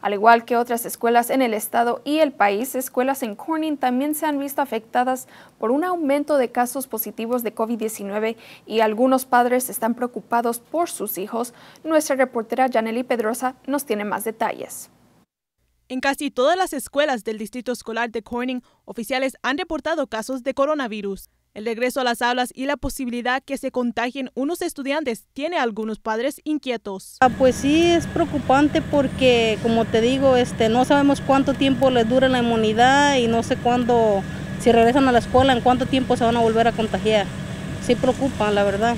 Al igual que otras escuelas en el estado y el país, escuelas en Corning también se han visto afectadas por un aumento de casos positivos de COVID-19 y algunos padres están preocupados por sus hijos. Nuestra reportera Janely Pedrosa nos tiene más detalles. En casi todas las escuelas del Distrito Escolar de Corning, oficiales han reportado casos de coronavirus. El regreso a las aulas y la posibilidad que se contagien unos estudiantes tiene algunos padres inquietos. Ah, pues sí, es preocupante porque, como te digo, este, no sabemos cuánto tiempo les dura la inmunidad y no sé cuándo, si regresan a la escuela, en cuánto tiempo se van a volver a contagiar. Sí preocupa, la verdad.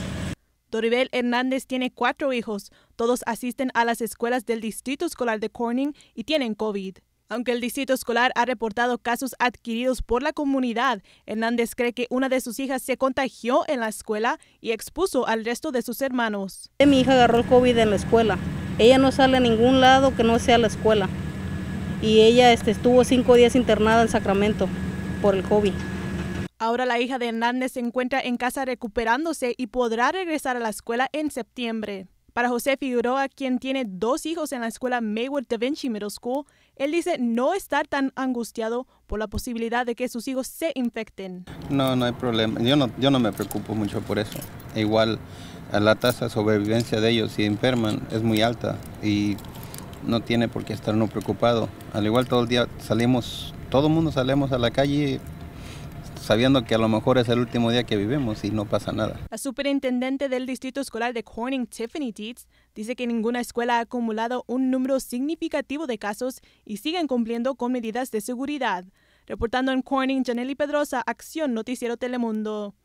Doribel Hernández tiene cuatro hijos. Todos asisten a las escuelas del Distrito Escolar de Corning y tienen COVID. Aunque el distrito escolar ha reportado casos adquiridos por la comunidad, Hernández cree que una de sus hijas se contagió en la escuela y expuso al resto de sus hermanos. Mi hija agarró el COVID en la escuela. Ella no sale a ningún lado que no sea la escuela. Y ella este, estuvo cinco días internada en Sacramento por el COVID. Ahora la hija de Hernández se encuentra en casa recuperándose y podrá regresar a la escuela en septiembre. Para José Figueroa, quien tiene dos hijos en la escuela Maywood Da Vinci Middle School, él dice no estar tan angustiado por la posibilidad de que sus hijos se infecten. No, no hay problema. Yo no, yo no me preocupo mucho por eso. Igual la tasa de sobrevivencia de ellos si enferman es muy alta y no tiene por qué estar no preocupado. Al igual todo el día salimos, todo el mundo salimos a la calle sabiendo que a lo mejor es el último día que vivimos y no pasa nada. La superintendente del Distrito Escolar de Corning, Tiffany Dietz, dice que ninguna escuela ha acumulado un número significativo de casos y siguen cumpliendo con medidas de seguridad. Reportando en Corning, Janely Pedrosa, Acción Noticiero Telemundo.